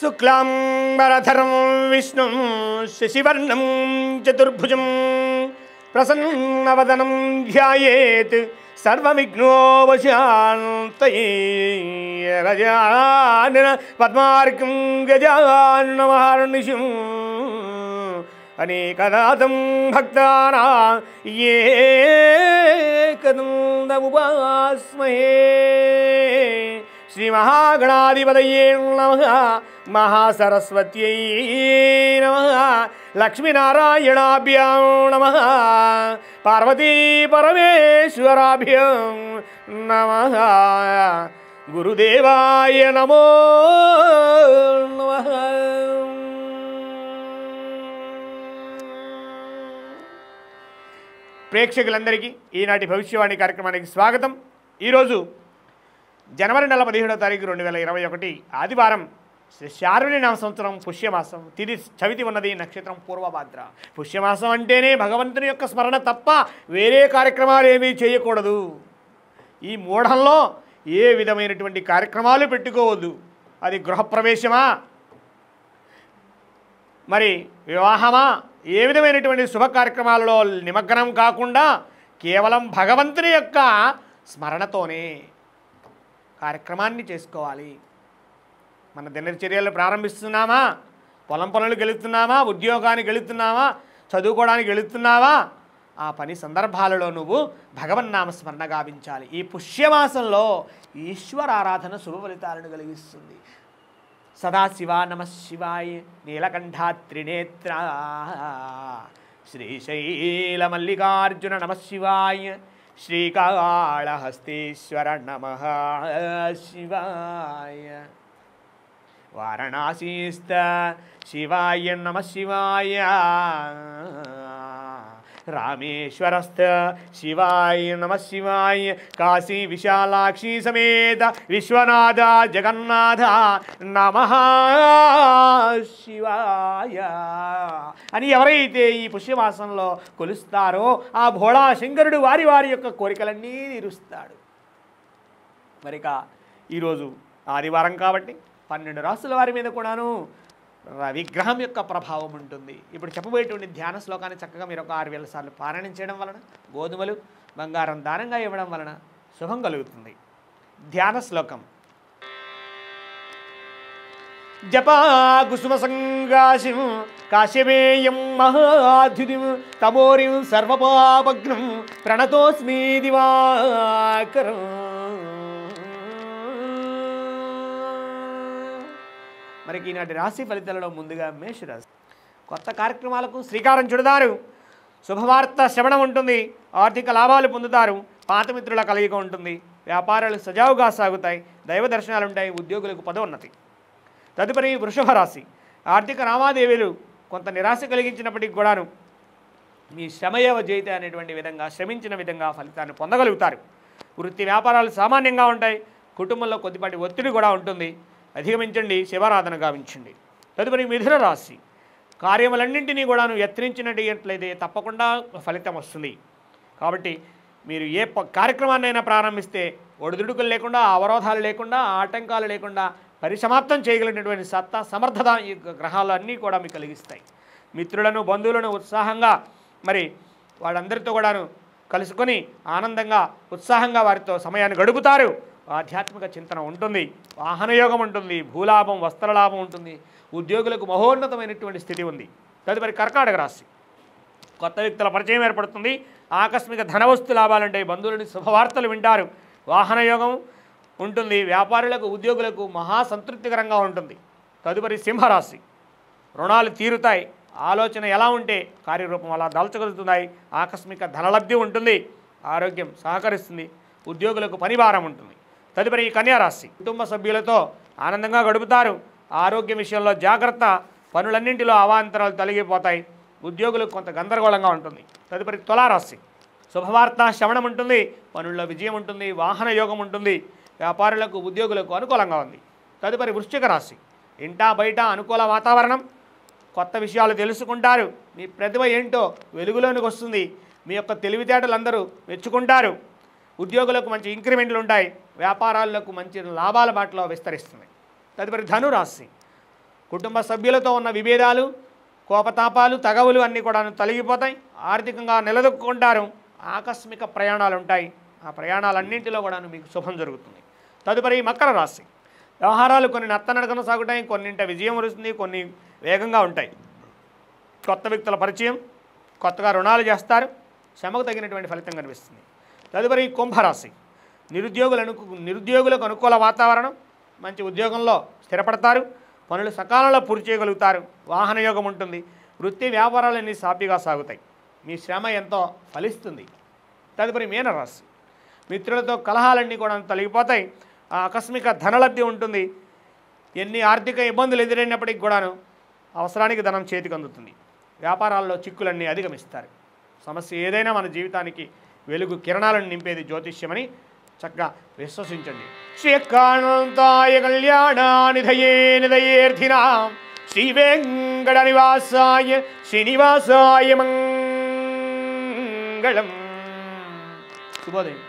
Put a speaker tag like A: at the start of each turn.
A: शुक्लां वरधरं विष्णुं शशिवर्णं चतुर्भुजं प्रसन्नवदनं ध्यायेत् सर्वविघ्नो वशान्तये रजा पद्मार्कं गजार्णिषम् अनेकदा तं भक्ता ये कदं न उपास्महे శ్రీ మహాగణాధిపతయే నమ మహాసరస్వత్యై నమ లక్ష్మీనారాయణాభ్యాం నమ పార్వతీ పరమేశ్వరాభ్యం నమ గురుదేవాయ నమో నమ ప్రేక్షకులందరికీ ఈనాటి భవిష్యవాణి కార్యక్రమానికి స్వాగతం ఈరోజు జనవరి నెల పదిహేడో తారీఖు రెండు వేల ఇరవై ఒకటి ఆదివారం శ్రీ శారుణి నవ సంవత్సరం పుష్యమాసం తిది చవితి ఉన్నది నక్షత్రం పూర్వభాద్ర పుష్యమాసం అంటేనే భగవంతుని యొక్క స్మరణ తప్ప వేరే కార్యక్రమాలు ఏమీ చేయకూడదు ఈ మూఢంలో ఏ విధమైనటువంటి కార్యక్రమాలు పెట్టుకోవద్దు అది గృహప్రవేశమా మరి వివాహమా ఏ విధమైనటువంటి శుభ కార్యక్రమాలలో నిమగ్నం కాకుండా కేవలం భగవంతుని యొక్క స్మరణతోనే కార్యక్రమాన్ని చేసుకోవాలి మన దినచర్యలు ప్రారంభిస్తున్నామా పొలం పొలలు గెలుతున్నామా ఉద్యోగానికి గెలుతున్నామా చదువుకోవడానికి గెలుతున్నావా ఆ పని సందర్భాలలో నువ్వు భగవన్నామ స్మరణ గావించాలి ఈ పుష్యమాసంలో ఈశ్వర శుభ ఫలితాలను కలిగిస్తుంది సదాశివ నమ శివాయ నీలకంఠ త్రినేత్ర శ్రీశైల మల్లికార్జున నమ శివాయ ஸ்ரீகாளஹஸ்தீஸ்வர நம சிவாய வாரணாசீஸ்த சிவாய நம சிவாய రామేశ్వరస్థ శివాయ నమ శివాయ కాశీ విశాలాక్షి సమేత విశ్వనాథ జగన్నాథ నమ శివాయ అని ఎవరైతే ఈ పుష్యమాసంలో కొలుస్తారో ఆ భోళా శంకరుడు వారి వారి యొక్క కోరికలన్నీ తీరుస్తాడు మరిక ఈరోజు ఆదివారం కాబట్టి పన్నెండు రాసుల వారి మీద కూడాను విగ్రహం యొక్క ప్రభావం ఉంటుంది ఇప్పుడు చెప్పబోయేటువంటి ధ్యాన శ్లోకాన్ని చక్కగా మీరు ఒక ఆరు వేల సార్లు పారాయణం చేయడం వలన గోధుమలు బంగారం దానంగా ఇవ్వడం వలన శుభం కలుగుతుంది ధ్యాన శ్లోకం జపాకుసుమసంగాశిం కాశ్యమేయం మహాధ్యుతిం తమోరిం సర్వపాపగ్నం ప్రణతోస్మీ దివాకరం మరికి ఈనాటి రాశి ఫలితాలలో ముందుగా మేషరాశి కొత్త కార్యక్రమాలకు శ్రీకారం చుడతారు శుభవార్త శ్రవణం ఉంటుంది ఆర్థిక లాభాలు పొందుతారు పాత మిత్రుల ఉంటుంది వ్యాపారాలు సజావుగా సాగుతాయి దైవ దర్శనాలు ఉంటాయి ఉద్యోగులకు పదోన్నతి తదుపరి వృషభ రాశి ఆర్థిక రామాదేవీలు కొంత నిరాశ కలిగించినప్పటికి కూడాను మీ శ్రమయవ జయిత అనేటువంటి విధంగా శ్రమించిన విధంగా ఫలితాన్ని పొందగలుగుతారు వృత్తి వ్యాపారాలు సామాన్యంగా ఉంటాయి కుటుంబంలో కొద్దిపాటి ఒత్తిడి కూడా ఉంటుంది అధిగమించండి శివారాధన గావించండి తదుపరి మిథున రాశి కార్యములన్నింటినీ కూడాను యత్నించినట్లయితే తప్పకుండా ఫలితం వస్తుంది కాబట్టి మీరు ఏ కార్యక్రమాన్నైనా ప్రారంభిస్తే ఒడిదుడుకులు లేకుండా అవరోధాలు లేకుండా ఆటంకాలు లేకుండా పరిసమాప్తం చేయగలిగినటువంటి సత్తా సమర్థత ఈ గ్రహాలు అన్నీ కూడా మీకు కలిగిస్తాయి మిత్రులను బంధువులను ఉత్సాహంగా మరి వాళ్ళందరితో కూడాను కలుసుకొని ఆనందంగా ఉత్సాహంగా వారితో సమయాన్ని గడుపుతారు ఆధ్యాత్మిక చింతన ఉంటుంది వాహనయోగం ఉంటుంది భూలాభం వస్త్రలాభం ఉంటుంది ఉద్యోగులకు మహోన్నతమైనటువంటి స్థితి ఉంది తదుపరి కర్కాటక రాశి కొత్త వ్యక్తుల పరిచయం ఏర్పడుతుంది ఆకస్మిక ధనవస్తు లాభాలుంటాయి బంధువులని శుభవార్తలు వింటారు వాహనయోగం ఉంటుంది వ్యాపారులకు ఉద్యోగులకు మహా సంతృప్తికరంగా ఉంటుంది తదుపరి సింహరాశి రుణాలు తీరుతాయి ఆలోచన ఎలా ఉంటే కార్యరూపం అలా దాల్చగలుగుతున్నాయి ఆకస్మిక ధనలబ్ధి ఉంటుంది ఆరోగ్యం సహకరిస్తుంది ఉద్యోగులకు పనిభారం ఉంటుంది తదుపరి ఈ కన్యారాశి కుటుంబ సభ్యులతో ఆనందంగా గడుపుతారు ఆరోగ్య విషయంలో జాగ్రత్త పనులన్నింటిలో అవాంతరాలు తొలగిపోతాయి ఉద్యోగులకు కొంత గందరగోళంగా ఉంటుంది తదుపరి తులారాశి శుభవార్త శ్రవణం ఉంటుంది పనుల్లో విజయం ఉంటుంది వాహన యోగం ఉంటుంది వ్యాపారులకు ఉద్యోగులకు అనుకూలంగా ఉంది తదుపరి వృశ్చిక రాశి ఇంటా బయట అనుకూల వాతావరణం కొత్త విషయాలు తెలుసుకుంటారు మీ ప్రతిభ ఏంటో వెలుగులోనికి వస్తుంది మీ యొక్క తెలివితేటలందరూ మెచ్చుకుంటారు ఉద్యోగులకు మంచి ఇంక్రిమెంట్లు ఉంటాయి వ్యాపారాలకు మంచి లాభాల బాటలో విస్తరిస్తుంది తదుపరి ధనురాశి కుటుంబ సభ్యులతో ఉన్న విభేదాలు కోపతాపాలు తగవులు అన్నీ కూడా తొలగిపోతాయి ఆర్థికంగా నిలదొక్కుంటారు ఆకస్మిక ప్రయాణాలు ఉంటాయి ఆ ప్రయాణాలన్నింటిలో కూడా మీకు శుభం జరుగుతుంది తదుపరి మకర రాశి వ్యవహారాలు కొన్ని నత్తనడకన సాగుతాయి కొన్నింట విజయం వరుస్తుంది కొన్ని వేగంగా ఉంటాయి కొత్త వ్యక్తుల పరిచయం కొత్తగా రుణాలు చేస్తారు శ్రమకు తగినటువంటి ఫలితం కనిపిస్తుంది తదుపరి కుంభరాశి నిరుద్యోగులను నిరుద్యోగులకు అనుకూల వాతావరణం మంచి ఉద్యోగంలో స్థిరపడతారు పనులు సకాలంలో పూర్తి చేయగలుగుతారు వాహన యోగం ఉంటుంది వృత్తి వ్యాపారాలన్నీ సాఫీగా సాగుతాయి మీ శ్రమ ఎంతో ఫలిస్తుంది తదుపరి మీనరాశి మిత్రులతో కలహాలన్నీ కూడా తొలగిపోతాయి ఆకస్మిక ధనలబ్ధి ఉంటుంది ఎన్ని ఆర్థిక ఇబ్బందులు ఎదురైనప్పటికి కూడాను అవసరానికి ధనం చేతికి అందుతుంది వ్యాపారాల్లో చిక్కులన్నీ అధిగమిస్తారు సమస్య ఏదైనా మన జీవితానికి వెలుగు కిరణాలను నింపేది జ్యోతిష్యమని చక్కగా విశ్వసించండి శ్రీకాంతాయ కళ్యాణానిధయే శ్రీ వెంగళ నివాసాయ శ్రీనివాసాయ మంగళం శుభోదయం